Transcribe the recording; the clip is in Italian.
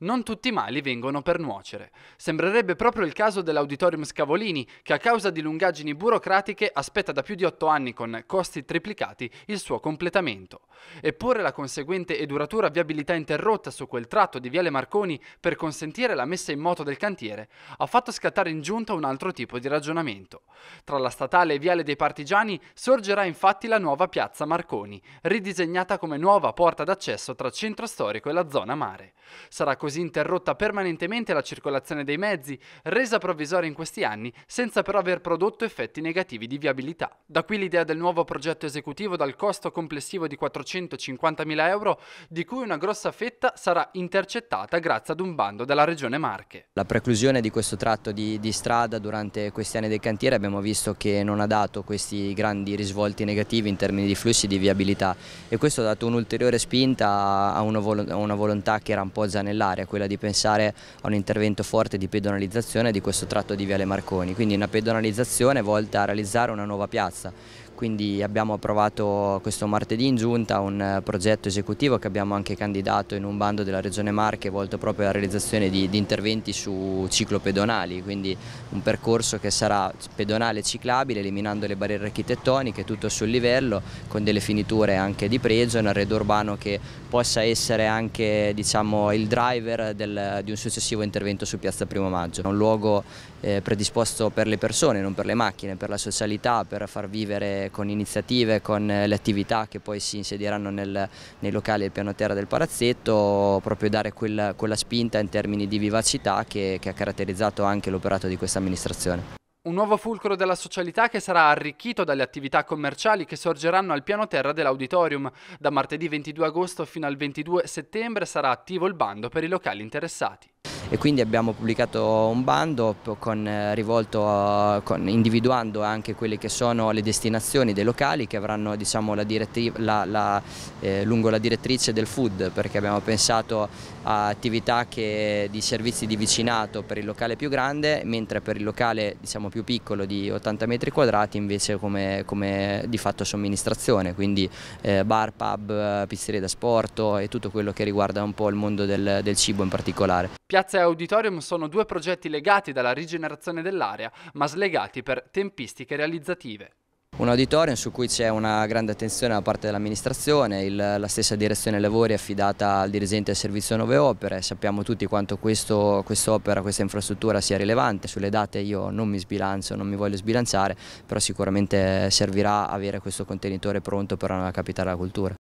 Non tutti i mali vengono per nuocere. Sembrerebbe proprio il caso dell'Auditorium Scavolini, che a causa di lungaggini burocratiche aspetta da più di otto anni con costi triplicati il suo completamento. Eppure la conseguente e duratura viabilità interrotta su quel tratto di Viale Marconi per consentire la messa in moto del cantiere ha fatto scattare in giunta un altro tipo di ragionamento. Tra la statale e Viale dei Partigiani sorgerà infatti la nuova piazza Marconi, ridisegnata come nuova porta d'accesso tra centro storico e la zona mare. Sarà così interrotta permanentemente la circolazione dei mezzi, resa provvisoria in questi anni, senza però aver prodotto effetti negativi di viabilità. Da qui l'idea del nuovo progetto esecutivo dal costo complessivo di 450.000 euro, di cui una grossa fetta sarà intercettata grazie ad un bando della Regione Marche. La preclusione di questo tratto di, di strada durante questi anni del cantiere abbiamo visto che non ha dato questi grandi risvolti negativi in termini di flussi di viabilità e questo ha dato un'ulteriore spinta a una volontà che era un po' già nell'aria prioritaria, quella di pensare a un intervento forte di pedonalizzazione di questo tratto di Viale Marconi, quindi una pedonalizzazione volta a realizzare una nuova piazza, quindi abbiamo approvato questo martedì in giunta un eh, progetto esecutivo che abbiamo anche candidato in un bando della Regione Marche volto proprio alla realizzazione di, di interventi su ciclo pedonali, quindi un percorso che sarà pedonale ciclabile eliminando le barriere architettoniche, tutto sul livello con delle finiture anche di pregio, un arredo urbano che possa essere anche diciamo, il driver del, di un successivo intervento su Piazza Primo Maggio. un luogo eh, predisposto per le persone, non per le macchine, per la socialità, per far vivere con iniziative, con eh, le attività che poi si insedieranno nel, nei locali del piano terra del palazzetto, proprio dare quella, quella spinta in termini di vivacità che, che ha caratterizzato anche l'operato di questa amministrazione. Un nuovo fulcro della socialità che sarà arricchito dalle attività commerciali che sorgeranno al piano terra dell'auditorium. Da martedì 22 agosto fino al 22 settembre sarà attivo il bando per i locali interessati e quindi abbiamo pubblicato un bando con, eh, rivolto, con, individuando anche quelle che sono le destinazioni dei locali che avranno diciamo, la la, la, eh, lungo la direttrice del food perché abbiamo pensato a attività che, di servizi di vicinato per il locale più grande mentre per il locale diciamo, più piccolo di 80 metri quadrati invece come, come di fatto somministrazione quindi eh, bar, pub, eh, pizzerie da sporto e tutto quello che riguarda un po' il mondo del, del cibo in particolare. Piazza Corsa e Auditorium sono due progetti legati dalla rigenerazione dell'area, ma slegati per tempistiche realizzative. Un auditorium su cui c'è una grande attenzione da parte dell'amministrazione, la stessa direzione lavori affidata al dirigente del servizio Nove Opere, sappiamo tutti quanto quest'opera, quest questa infrastruttura sia rilevante, sulle date io non mi sbilancio, non mi voglio sbilanciare, però sicuramente servirà avere questo contenitore pronto per la capitale della cultura.